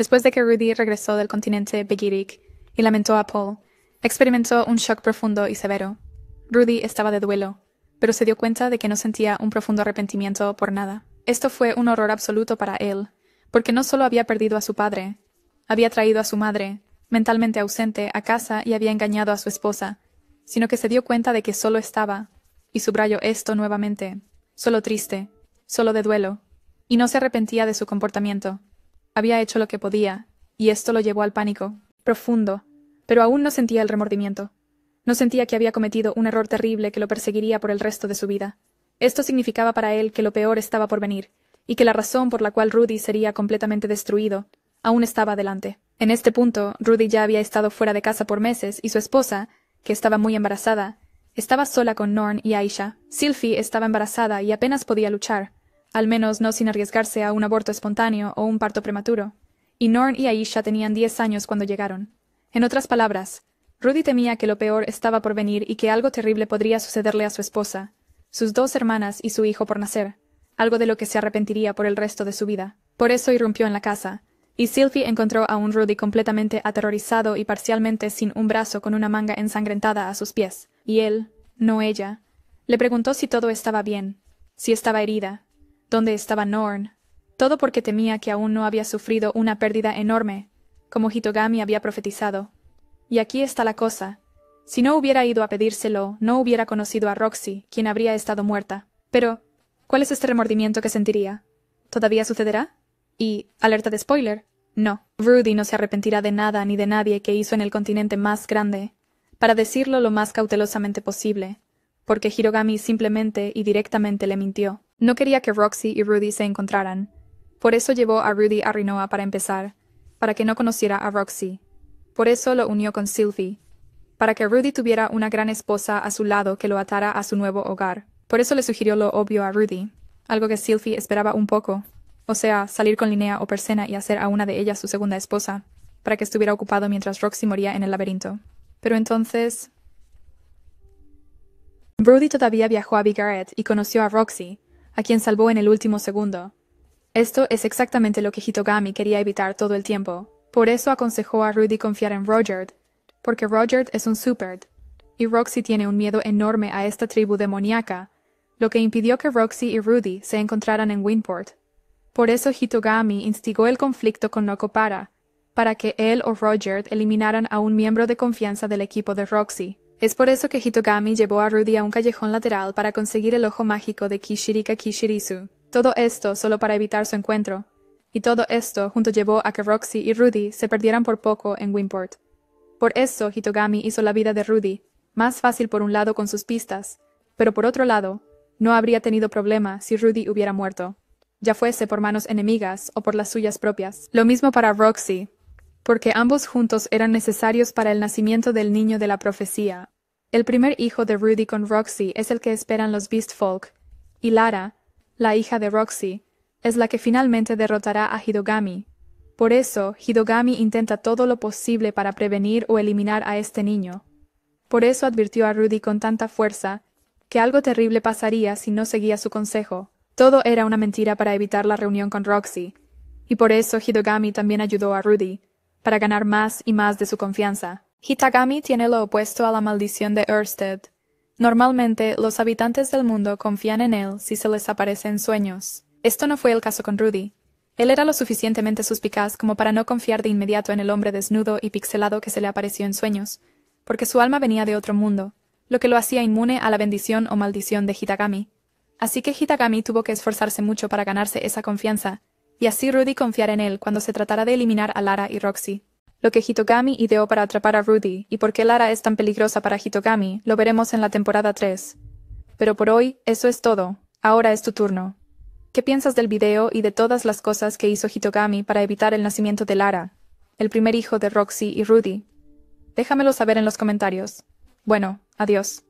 Después de que Rudy regresó del continente Begirik y lamentó a Paul, experimentó un shock profundo y severo. Rudy estaba de duelo, pero se dio cuenta de que no sentía un profundo arrepentimiento por nada. Esto fue un horror absoluto para él, porque no solo había perdido a su padre, había traído a su madre, mentalmente ausente, a casa y había engañado a su esposa, sino que se dio cuenta de que solo estaba, y subrayó esto nuevamente, solo triste, solo de duelo, y no se arrepentía de su comportamiento. Había hecho lo que podía, y esto lo llevó al pánico, profundo, pero aún no sentía el remordimiento. No sentía que había cometido un error terrible que lo perseguiría por el resto de su vida. Esto significaba para él que lo peor estaba por venir, y que la razón por la cual Rudy sería completamente destruido aún estaba adelante. En este punto, Rudy ya había estado fuera de casa por meses y su esposa, que estaba muy embarazada, estaba sola con Norn y Aisha. Sylphie estaba embarazada y apenas podía luchar al menos no sin arriesgarse a un aborto espontáneo o un parto prematuro. Y Norn y Aisha tenían diez años cuando llegaron. En otras palabras, Rudy temía que lo peor estaba por venir y que algo terrible podría sucederle a su esposa, sus dos hermanas y su hijo por nacer, algo de lo que se arrepentiría por el resto de su vida. Por eso irrumpió en la casa, y Sylvie encontró a un Rudy completamente aterrorizado y parcialmente sin un brazo con una manga ensangrentada a sus pies. Y él, no ella, le preguntó si todo estaba bien, si estaba herida, dónde estaba Norn, todo porque temía que aún no había sufrido una pérdida enorme, como Hitogami había profetizado. Y aquí está la cosa. Si no hubiera ido a pedírselo, no hubiera conocido a Roxy, quien habría estado muerta. Pero, ¿cuál es este remordimiento que sentiría? ¿Todavía sucederá? Y, alerta de spoiler, no, Rudy no se arrepentirá de nada ni de nadie que hizo en el continente más grande, para decirlo lo más cautelosamente posible, porque Hirogami simplemente y directamente le mintió. No quería que Roxy y Rudy se encontraran, por eso llevó a Rudy a Rinoa para empezar, para que no conociera a Roxy. Por eso lo unió con Sylvie, para que Rudy tuviera una gran esposa a su lado que lo atara a su nuevo hogar. Por eso le sugirió lo obvio a Rudy, algo que Sylvie esperaba un poco, o sea, salir con Linnea o Persena y hacer a una de ellas su segunda esposa, para que estuviera ocupado mientras Roxy moría en el laberinto. Pero entonces... Rudy todavía viajó a Bigaret y conoció a Roxy, a quien salvó en el último segundo. Esto es exactamente lo que Hitogami quería evitar todo el tiempo. Por eso aconsejó a Rudy confiar en Roger, porque Roger es un superd, y Roxy tiene un miedo enorme a esta tribu demoníaca, lo que impidió que Roxy y Rudy se encontraran en Winport. Por eso Hitogami instigó el conflicto con Nokopara, para que él o Roger eliminaran a un miembro de confianza del equipo de Roxy. Es por eso que Hitogami llevó a Rudy a un callejón lateral para conseguir el ojo mágico de Kishirika Kishirisu. Todo esto solo para evitar su encuentro. Y todo esto junto llevó a que Roxy y Rudy se perdieran por poco en Wimport. Por eso Hitogami hizo la vida de Rudy, más fácil por un lado con sus pistas, pero por otro lado, no habría tenido problema si Rudy hubiera muerto, ya fuese por manos enemigas o por las suyas propias. Lo mismo para Roxy, porque ambos juntos eran necesarios para el nacimiento del niño de la profecía. El primer hijo de Rudy con Roxy es el que esperan los Beastfolk, y Lara, la hija de Roxy, es la que finalmente derrotará a Hidogami. Por eso, Hidogami intenta todo lo posible para prevenir o eliminar a este niño. Por eso advirtió a Rudy con tanta fuerza que algo terrible pasaría si no seguía su consejo. Todo era una mentira para evitar la reunión con Roxy. Y por eso Hidogami también ayudó a Rudy, para ganar más y más de su confianza. Hitagami tiene lo opuesto a la maldición de Ørsted. Normalmente, los habitantes del mundo confían en él si se les aparece en sueños. Esto no fue el caso con Rudy. Él era lo suficientemente suspicaz como para no confiar de inmediato en el hombre desnudo y pixelado que se le apareció en sueños, porque su alma venía de otro mundo, lo que lo hacía inmune a la bendición o maldición de Hitagami. Así que Hitagami tuvo que esforzarse mucho para ganarse esa confianza, y así Rudy confiará en él cuando se tratara de eliminar a Lara y Roxy. Lo que Hitogami ideó para atrapar a Rudy y por qué Lara es tan peligrosa para Hitogami lo veremos en la temporada 3. Pero por hoy, eso es todo. Ahora es tu turno. ¿Qué piensas del video y de todas las cosas que hizo Hitogami para evitar el nacimiento de Lara, el primer hijo de Roxy y Rudy? Déjamelo saber en los comentarios. Bueno, adiós.